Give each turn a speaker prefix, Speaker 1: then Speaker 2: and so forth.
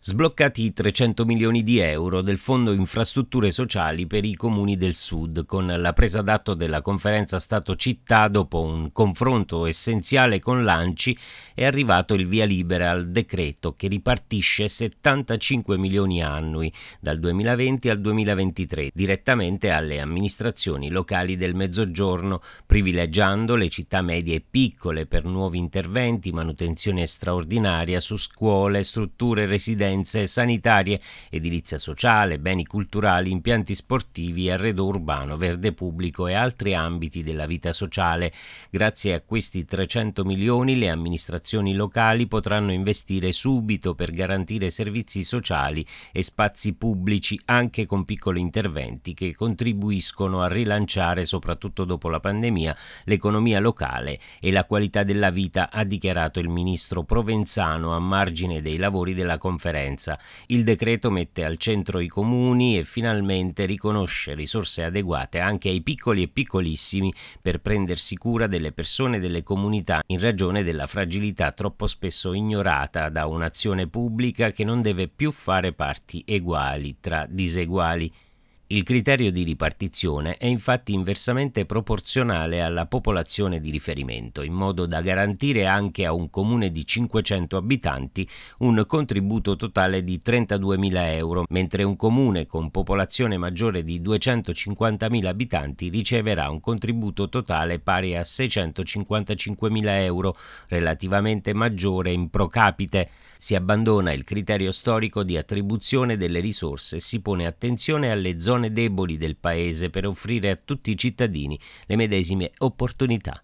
Speaker 1: Sbloccati i 300 milioni di euro del Fondo Infrastrutture Sociali per i Comuni del Sud, con la presa d'atto della conferenza Stato-Città dopo un confronto essenziale con l'ANCI, è arrivato il via libera al decreto che ripartisce 75 milioni annui dal 2020 al 2023 direttamente alle amministrazioni locali del Mezzogiorno, privilegiando le città medie e piccole per nuovi interventi, manutenzione straordinaria su scuole, strutture residenziali residenze sanitarie, edilizia sociale, beni culturali, impianti sportivi, arredo urbano, verde pubblico e altri ambiti della vita sociale. Grazie a questi 300 milioni le amministrazioni locali potranno investire subito per garantire servizi sociali e spazi pubblici anche con piccoli interventi che contribuiscono a rilanciare, soprattutto dopo la pandemia, l'economia locale e la qualità della vita, ha dichiarato il ministro Provenzano a margine dei lavori della conferenza differenza. Il decreto mette al centro i comuni e finalmente riconosce risorse adeguate anche ai piccoli e piccolissimi per prendersi cura delle persone e delle comunità in ragione della fragilità troppo spesso ignorata da un'azione pubblica che non deve più fare parti eguali tra diseguali. Il criterio di ripartizione è infatti inversamente proporzionale alla popolazione di riferimento, in modo da garantire anche a un comune di 500 abitanti un contributo totale di 32.000 euro, mentre un comune con popolazione maggiore di 250.000 abitanti riceverà un contributo totale pari a 655.000 euro, relativamente maggiore in pro capite. Si abbandona il criterio storico di attribuzione delle risorse e si pone attenzione alle zone zone deboli del paese per offrire a tutti i cittadini le medesime opportunità.